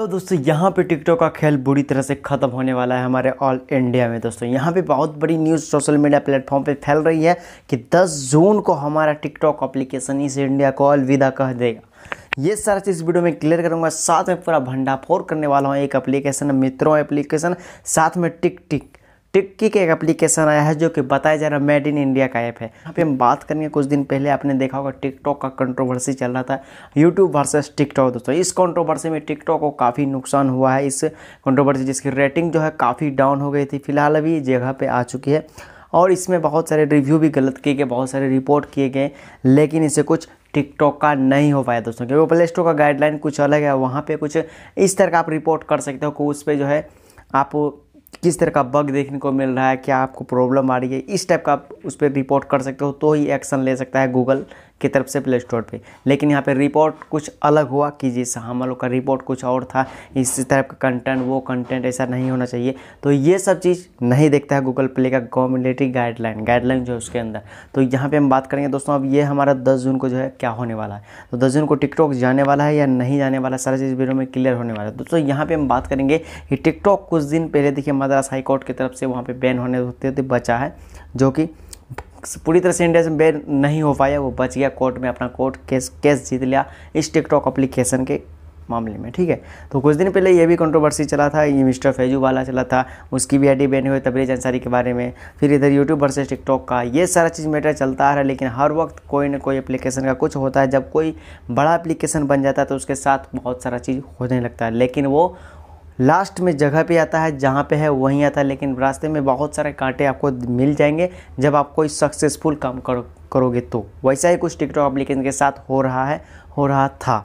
तो दोस्तों यहाँ पे टिकटॉक का खेल बुरी तरह से ख़त्म होने वाला है हमारे ऑल इंडिया में दोस्तों यहाँ पे बहुत बड़ी न्यूज़ सोशल मीडिया प्लेटफॉर्म पे फैल रही है कि 10 जून को हमारा टिकटॉक एप्लीकेशन इस इंडिया को अलविदा कह देगा ये सारा चीज़ वीडियो में क्लियर करूंगा साथ में पूरा भंडाफोड़ करने वाला हूँ एक अप्लीकेशन मित्रों एप्लीकेशन साथ में टिक टिक टिक्की का एक एप्लीकेशन आया है जो कि बताया जा रहा है मेड इन इंडिया का ऐप है यहाँ पे हम बात करेंगे कुछ दिन पहले आपने देखा होगा टिकटॉक का कंट्रोवर्सी चल रहा था यूट्यूब वर्सेस टिकटॉक दोस्तों इस कंट्रोवर्सी में टिकटॉक को काफ़ी नुकसान हुआ है इस कंट्रोवर्सी जिसकी रेटिंग जो है काफ़ी डाउन हो गई थी फिलहाल अभी जगह पर आ चुकी है और इसमें बहुत सारे रिव्यू भी गलत किए गए बहुत सारे रिपोर्ट किए गए लेकिन इसे कुछ टिकटॉक का नहीं हो पाया दोस्तों क्योंकि प्ले स्टोर का गाइडलाइन कुछ अलग है वहाँ पर कुछ इस तरह का आप रिपोर्ट कर सकते हो कि उस पर जो है आप किस तरह का बग देखने को मिल रहा है क्या आपको प्रॉब्लम आ रही है इस टाइप का आप उस पर रिपोर्ट कर सकते हो तो ही एक्शन ले सकता है गूगल की तरफ से प्ले स्टोर पर लेकिन यहाँ पर रिपोर्ट कुछ अलग हुआ कि जिस हम लोग का रिपोर्ट कुछ और था इस तरह का कंटेंट वो कंटेंट ऐसा नहीं होना चाहिए तो ये सब चीज़ नहीं देखता है गूगल प्ले का कॉम्युनिटी गाइडलाइन गाइडलाइन जो है उसके अंदर तो यहाँ पर हम बात करेंगे दोस्तों अब ये हमारा दस जून को जो है क्या होने वाला है तो दस जून को टिकटॉक जाने वाला है या नहीं जाने वाला सारा चीज़ वीडियो में क्लियर होने वाला है दोस्तों यहाँ पर हम बात करेंगे कि टिकटॉक कुछ दिन पहले देखिए मद्रास हाईकोर्ट की तरफ से वहाँ पर बैन होने होते होते बचा है जो कि पूरी तरह से इंडिया से बैन नहीं हो पाया वो बच गया कोर्ट में अपना कोर्ट केस केस जीत लिया इस टिकटॉक अप्लीकेशन के मामले में ठीक है तो कुछ दिन पहले ये भी कंट्रोवर्सी चला था ये मिस्टर फैजू वाला चला था उसकी भी आईडी बैन हुई तबरेज अंसारी के बारे में फिर इधर यूट्यूब वर्सेज टिकटॉक का ये सारा चीज़ मैटर चलता आ रहा है लेकिन हर वक्त कोई ना कोई एप्लीकेशन का कुछ होता है जब कोई बड़ा एप्लीकेशन बन जाता है तो उसके साथ बहुत सारा चीज़ होने लगता है लेकिन वो लास्ट में जगह पे आता है जहाँ पे है वहीं आता है लेकिन रास्ते में बहुत सारे कांटे आपको मिल जाएंगे जब आप कोई सक्सेसफुल काम करो करोगे तो वैसा ही कुछ टिकटॉक एप्लीकेशन के साथ हो रहा है हो रहा था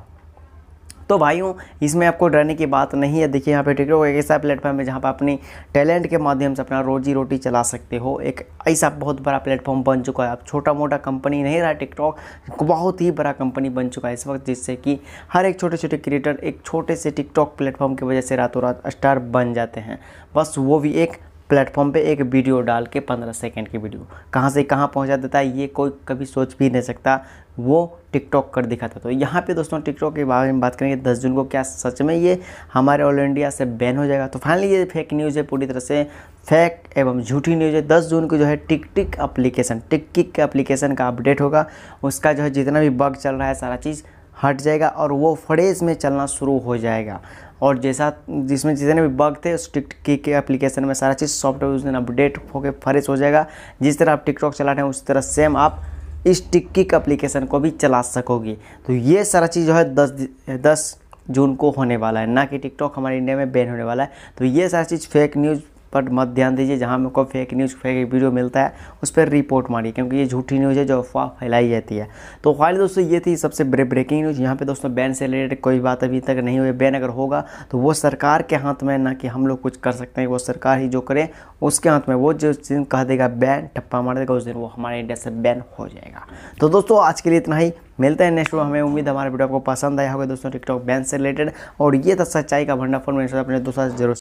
तो भाइयों इसमें आपको डरने की बात नहीं है देखिए यहाँ पे टिकटॉक एक ऐसा प्लेटफॉर्म है जहाँ पर अपनी टैलेंट के माध्यम से अपना रोजी रोटी चला सकते हो एक ऐसा बहुत बड़ा प्लेटफॉर्म बन चुका है आप छोटा मोटा कंपनी नहीं रहा टिकटॉक बहुत ही बड़ा कंपनी बन चुका है इस वक्त जिससे कि हर एक छोटे छोटे क्रिएटर एक छोटे से टिकटॉक प्लेटफॉर्म की वजह से रातों रात स्टार बन जाते हैं बस वो भी एक प्लेटफॉर्म पे एक वीडियो डाल के पंद्रह सेकेंड की वीडियो कहाँ से कहाँ पहुँचा देता है ये कोई कभी सोच भी नहीं सकता वो टिकटॉक कर दिखाता तो यहाँ पे दोस्तों टिकटॉक के बारे में बात करेंगे दस जून को क्या सच में ये हमारे ऑल इंडिया से बैन हो जाएगा तो फाइनली ये फेक न्यूज़ है पूरी तरह से फेक एवं झूठी न्यूज़ है दस जून को जो है tick tick application tick tick application का अपडेट होगा उसका जो है जितना भी बग चल रहा है सारा चीज़ हट जाएगा और वो फ्रेज में चलना शुरू हो जाएगा और जैसा जिसमें जितने भी बग थे टिक के एप्लीकेशन में सारा चीज़ सॉफ्टवेयर उस दिन अपडेट होकर फ्रेश हो जाएगा जिस तरह आप टिकटॉक चला रहे हैं उसी तरह सेम आप इस टिक किक एप्लीकेशन को भी चला सकोगे तो ये सारा चीज़ जो है दस दस जून को होने वाला है ना कि टिकटॉक हमारे इंडिया में बैन होने वाला है तो ये सारा चीज़ फेक न्यूज़ पर मत ध्यान दीजिए जहाँ मेरे को फेक न्यूज़ फेक वीडियो मिलता है उस पर रिपोर्ट मारिए क्योंकि ये झूठी न्यूज़ है जो अफवाह फैलाई जाती है तो खाली दोस्तों ये थी सबसे ब्रेकिंग न्यूज़ यहाँ पे दोस्तों बैन से रिलेटेड कोई बात अभी तक नहीं हुई बैन अगर होगा तो वो सरकार के हाथ में ना कि हम लोग कुछ कर सकते हैं वो सरकार ही जो करे उसके हाथ में वो जिस दिन कह देगा बैन ठप्पा मार देगा उस दिन वो हमारे इंडिया से बैन हो जाएगा तो दोस्तों आज के लिए इतना ही मिलते हैं नेक्स्ट हमें उम्मीद हमारे वीडियो आपको पसंद आया होगा दोस्तों टिकटॉक बैन से रिलेटेड और ये था सच्चाई का भंडाफोन मेरे अपने दोस्तों जरूर